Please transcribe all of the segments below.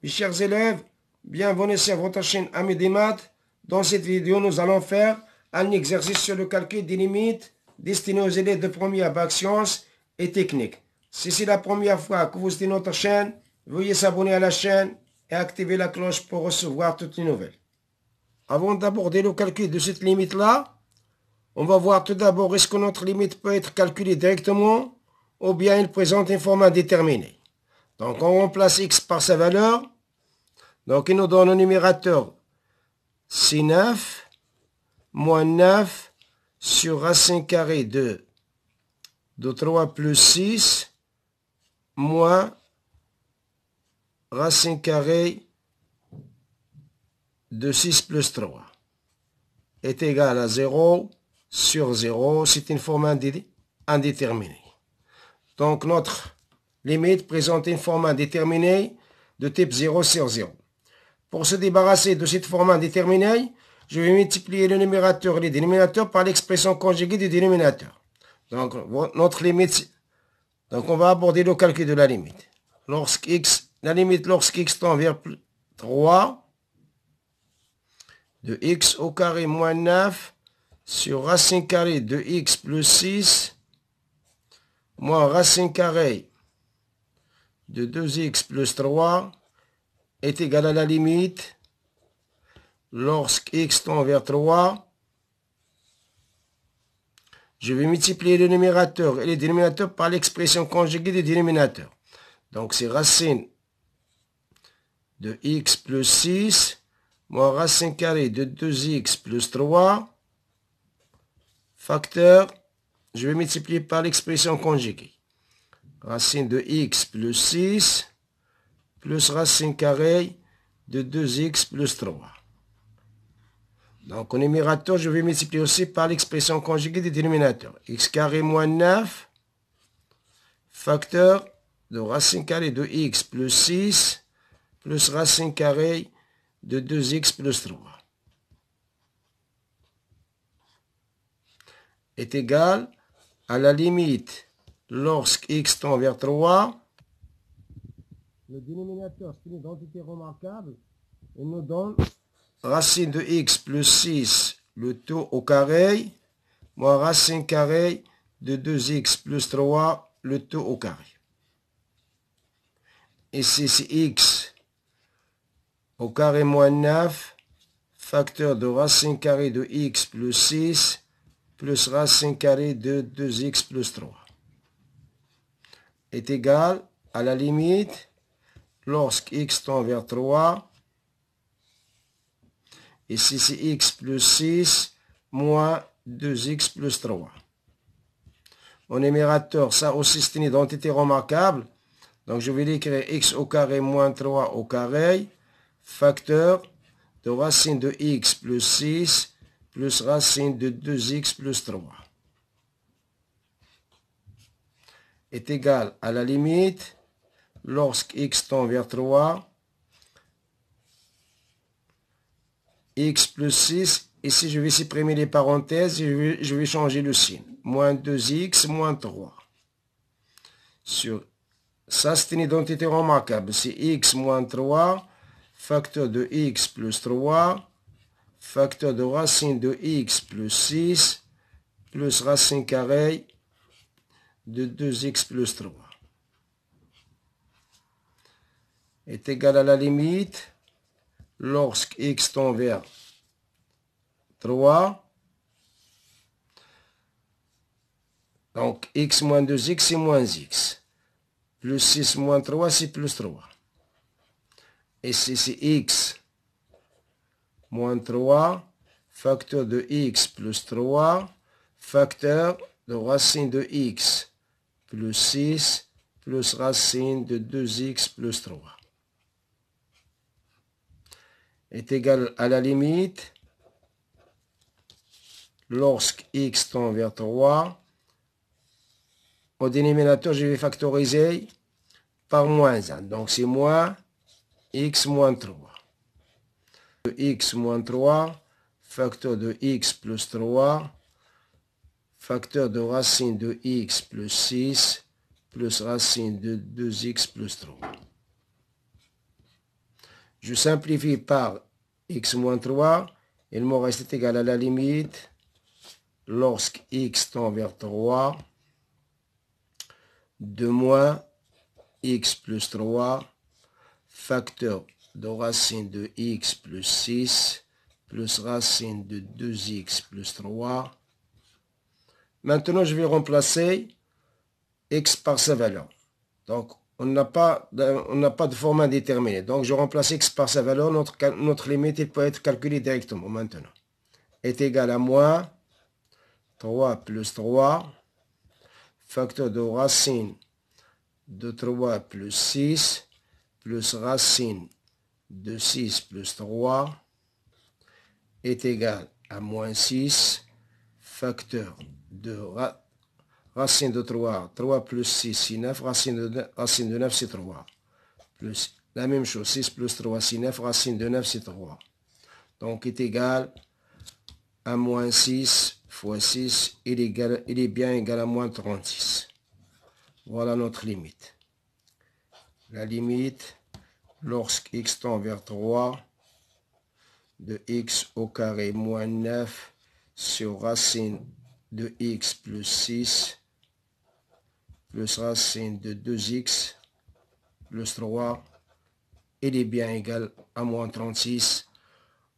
Mes chers élèves, bienvenue sur votre chaîne Amidimat. Dans cette vidéo, nous allons faire un exercice sur le calcul des limites destiné aux élèves de première bac sciences et techniques. Si c'est la première fois que vous sur notre chaîne, veuillez s'abonner à la chaîne et activer la cloche pour recevoir toutes les nouvelles. Avant d'aborder le calcul de cette limite-là, on va voir tout d'abord est-ce que notre limite peut être calculée directement ou bien elle présente un format déterminé. Donc on remplace x par sa valeur. Donc il nous donne au numérateur 9. moins 9 sur racine carrée de, de 3 plus 6 moins racine carrée de 6 plus 3 est égal à 0 sur 0. C'est une forme indéterminée. Donc notre limite présente un format déterminé de type 0 sur 0. Pour se débarrasser de cette format indéterminée, je vais multiplier le numérateur et les dénominateurs par l'expression conjuguée du dénominateur. Donc, notre limite, donc on va aborder le calcul de la limite. x. la limite lorsque x tend vers 3, de x au carré moins 9, sur racine carrée de x plus 6, moins racine carrée de 2x plus 3 est égal à la limite lorsque x tend vers 3. Je vais multiplier le numérateur et le dénominateur par l'expression conjuguée des dénominateurs. Donc c'est racine de x plus 6 moins racine carrée de 2x plus 3 facteur, je vais multiplier par l'expression conjuguée racine de x plus 6 plus racine carrée de 2x plus 3. Donc, au numérateur, je vais multiplier aussi par l'expression conjuguée du dénominateur. x carré moins 9, facteur de racine carrée de x plus 6, plus racine carrée de 2x plus 3. Est égal à la limite lorsque x tend vers 3, le dénominateur, c'est une identité remarquable, et nous donne racine de x plus 6, le tout au carré, moins racine carré de 2x plus 3, le tout au carré. Et c'est x au carré moins 9, facteur de racine carrée de x plus 6, plus racine carrée de 2x plus 3 est égal à la limite lorsque x tend vers 3. Ici, c'est x plus 6 moins 2x plus 3. Au numérateur, ça aussi, c'est une identité remarquable. Donc, je vais l'écrire x au carré moins 3 au carré, facteur de racine de x plus 6 plus racine de 2x plus 3. est égal à la limite lorsque x tend vers 3, x plus 6, ici je vais supprimer les parenthèses et je vais, changer le signe. Moins 2x, moins 3. Sur, ça c'est une identité remarquable, c'est x moins 3, facteur de x plus 3, facteur de racine de x plus 6, plus racine carrée de 2x plus 3 est égal à la limite lorsque x tend vers 3. Donc x moins 2x c'est moins x. Plus 6 moins 3 c'est plus 3. Et si c'est x moins 3, facteur de x plus 3, facteur de racine de x plus 6 plus racine de 2x plus 3 est égal à la limite lorsque x tend vers 3. Au dénominateur, je vais factoriser par moins 1. Donc c'est moins x moins 3. x moins 3, facteur de x plus 3, facteur de racine de x plus 6 plus racine de 2x plus 3. Je simplifie par x moins 3. Il me reste égal à la limite lorsque x tend vers 3 de moins x plus 3 facteur de racine de x plus 6 plus racine de 2x plus 3 Maintenant, je vais remplacer x par sa valeur. Donc, on n'a pas, pas, de format déterminé. Donc, je remplace x par sa valeur. Notre, notre limite, elle peut être calculée directement maintenant. Est égal à moins 3 plus 3, facteur de racine de 3 plus 6, plus racine de 6 plus 3 est égal à moins 6, facteur de racine de 3, 3 plus 6, 6, 9, racine de, racine de 9, c'est 3. Plus, la même chose, 6 plus 3, 6, 9, racine de 9, c'est 3. Donc est égal à moins 6 fois 6, il est, est bien égal à moins 36. Voilà notre limite. La limite, lorsque x tend vers 3, de x au carré moins 9 sur racine 2x plus 6 plus racine de 2x plus 3 Et est bien égal à moins 36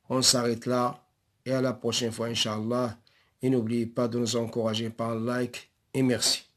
on s'arrête là et à la prochaine fois Inch'Allah et n'oubliez pas de nous encourager par like et merci